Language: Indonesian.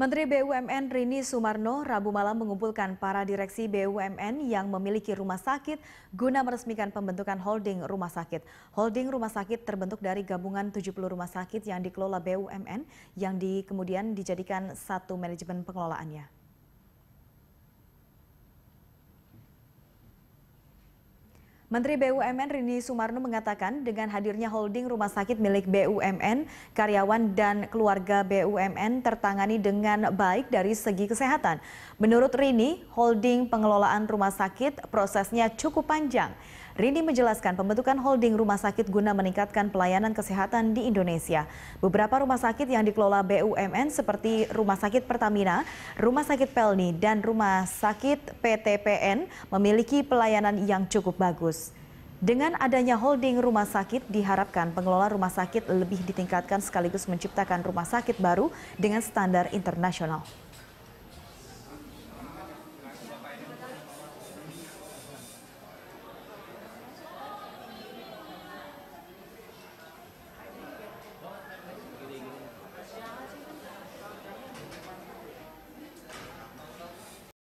Menteri BUMN Rini Sumarno Rabu malam mengumpulkan para direksi BUMN yang memiliki rumah sakit guna meresmikan pembentukan holding rumah sakit. Holding rumah sakit terbentuk dari gabungan 70 rumah sakit yang dikelola BUMN yang di, kemudian dijadikan satu manajemen pengelolaannya. Menteri BUMN Rini Sumarno mengatakan dengan hadirnya holding rumah sakit milik BUMN, karyawan dan keluarga BUMN tertangani dengan baik dari segi kesehatan. Menurut Rini, holding pengelolaan rumah sakit prosesnya cukup panjang. Rini menjelaskan pembentukan holding rumah sakit guna meningkatkan pelayanan kesehatan di Indonesia. Beberapa rumah sakit yang dikelola BUMN seperti Rumah Sakit Pertamina, Rumah Sakit Pelni, dan Rumah Sakit PTPN memiliki pelayanan yang cukup bagus. Dengan adanya holding rumah sakit, diharapkan pengelola rumah sakit lebih ditingkatkan sekaligus menciptakan rumah sakit baru dengan standar internasional.